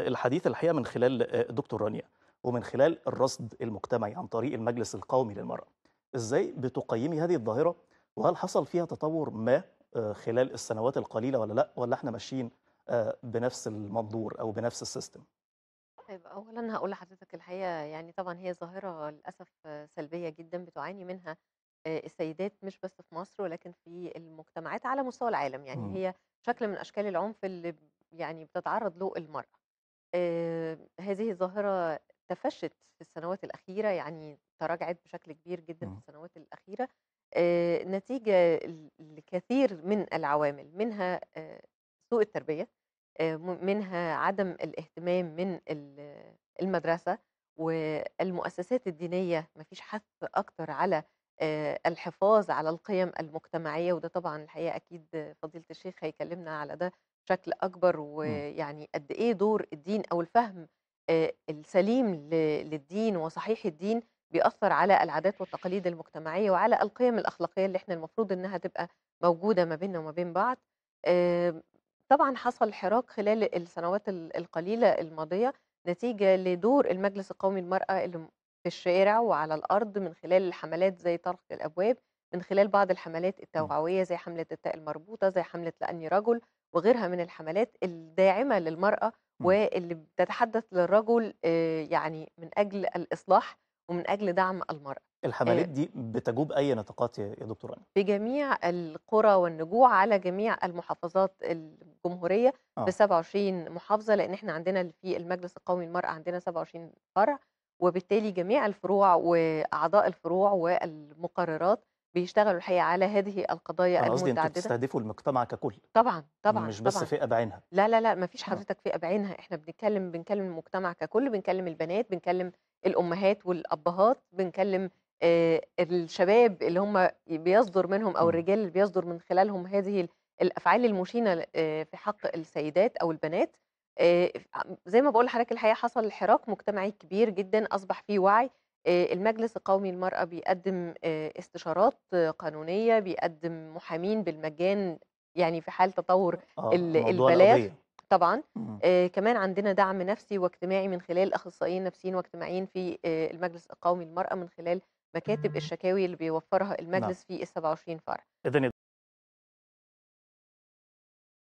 الحديث الحقيقه من خلال آه، دكتور رانيا ومن خلال الرصد المجتمعي عن طريق المجلس القومي للمراه ازاي بتقيمي هذه الظاهره وهل حصل فيها تطور ما آه، خلال السنوات القليله ولا لا ولا احنا ماشيين آه، بنفس المنظور او بنفس السيستم طيب اولا هقول لحضرتك الحقيقه يعني طبعا هي ظاهره للاسف سلبيه جدا بتعاني منها السيدات مش بس في مصر ولكن في المجتمعات على مستوى العالم يعني م. هي شكل من اشكال العنف اللي يعني بتتعرض له المراه هذه الظاهرة تفشت في السنوات الأخيرة، يعني تراجعت بشكل كبير جدًا في آه. السنوات الأخيرة، نتيجة لكثير من العوامل، منها سوء التربية، منها عدم الاهتمام من المدرسة والمؤسسات الدينية، ما فيش حَث أكتر على الحفاظ على القِيَم المجتمعية، وده طبعًا الحقيقة أكيد فضيلة الشيخ هيكلمنا على ده بشكل اكبر إمم. ويعني قد ايه دور الدين او الفهم السليم للدين وصحيح الدين بيأثر على العادات والتقاليد المجتمعية وعلى القيم الأخلاقية اللي احنا المفروض إنها تبقى موجودة ما بيننا وما بين بعض آمم، طبعا حصل حراك خلال السنوات القليلة الماضية نتيجة لدور المجلس القومي للمرأة اللي في الشارع وعلى الأرض من خلال الحملات زي طرق الأبواب من خلال بعض الحملات إمم. التوعوية زي حملة التاء المربوطة زي حملة لأني رجل وغيرها من الحملات الداعمة للمرأة إمم. واللي بتتحدث للرجل آه، يعني من أجل الإصلاح ومن أجل دعم المرأة آه. الحملات دي بتجوب أي نطاقات يا دكتور أنا؟ في جميع القرى والنجوع على جميع المحافظات الجمهورية آه. ب 27 محافظة لأن احنا عندنا في المجلس القومي للمرأة عندنا 27 فرع وبالتالي جميع الفروع وأعضاء الفروع والمقررات بيشتغلوا الحقيقه على هذه القضايا أنا قصدي انتوا بتستهدفوا المجتمع ككل طبعا طبعا مش بس طبعاً. فئه بعينها لا لا لا ما فيش آه. حضرتك فئه بعينها احنا بنتكلم بنكلم المجتمع ككل بنكلم البنات بنكلم الامهات والابهات بنكلم آه الشباب اللي هم بيصدر منهم او الرجال اللي بيصدر من خلالهم هذه الافعال المشينه آه في حق السيدات او البنات آه زي ما بقول لحضرتك الحقيقه حصل حراك مجتمعي كبير جدا اصبح فيه وعي آه، المجلس القومي للمرأة بيقدم آه، استشارات قانونية بيقدم محامين بالمجان يعني في حال تطور آه البلاغ طبعا آه كمان عندنا دعم نفسي واجتماعي من خلال اخصائيين نفسيين واجتماعيين في آه المجلس القومي للمرأة من خلال مكاتب الشكاوي اللي بيوفرها نعم. المجلس نعم. في ال 27 فرع